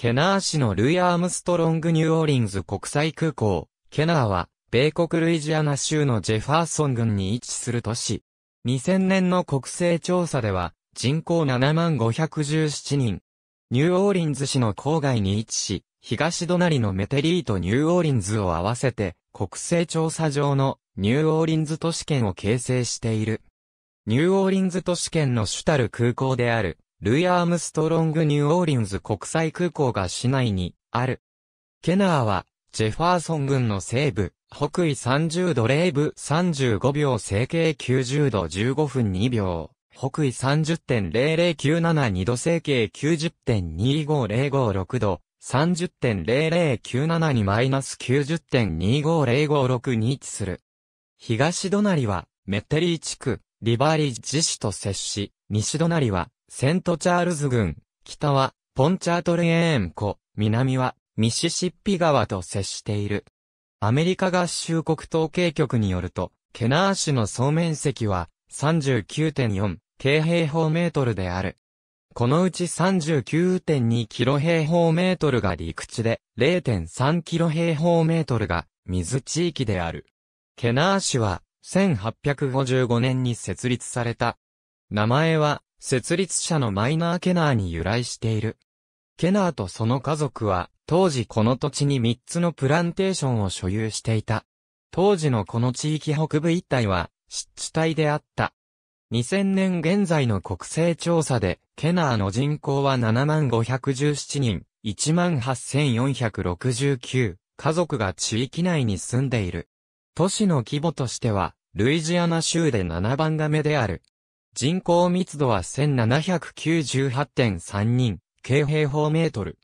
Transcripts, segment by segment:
ケナー市のルイ・アームストロング・ニューオーリンズ国際空港。ケナーは、米国ルイジアナ州のジェファーソン郡に位置する都市。2000年の国勢調査では、人口7万517人。ニューオーリンズ市の郊外に位置し、東隣のメテリーとニューオーリンズを合わせて、国勢調査上のニューオーリンズ都市圏を形成している。ニューオーリンズ都市圏の主たる空港である、ルイ・アームストロング・ニューオーリンズ国際空港が市内にある。ケナーは、ジェファーソン郡の西部、北緯30度0分35秒整形90度15分2秒、北緯30.00972度整形90.25056度、30.0097にマイナス90.25056に位置する。東隣は、メッテリー地区、リバーリッジ市と接し、西隣は、セントチャールズ郡、北は、ポンチャートレーン湖、南は、ミシシッピ川と接している。アメリカ合衆国統計局によると、ケナー市の総面積は、39.4京平方メートルである。このうち39.2キロ平方メートルが陸地で、0.3キロ平方メートルが水地域である。ケナー市は1855年に設立された。名前は設立者のマイナー・ケナーに由来している。ケナーとその家族は、当時この土地に3つのプランテーションを所有していた。当時のこの地域北部一帯は、湿地帯であった。2000年現在の国勢調査で、ケナーの人口は7517人、18469家族が地域内に住んでいる。都市の規模としては、ルイジアナ州で7番目である。人口密度は1798.3人、軽平方メートル。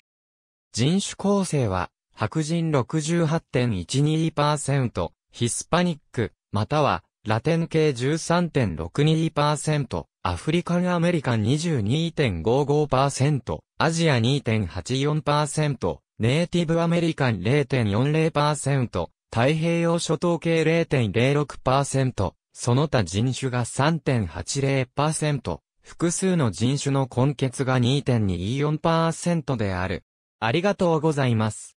人種構成は、白人68.12%、ヒスパニック、または、ラテン系13.62%、アフリカンアメリカン22.55%、アジア2.84%、ネイティブアメリカン0.40%、太平洋諸島系0.06%、その他人種が3.80%、複数の人種の根血が2.24%である。ありがとうございます。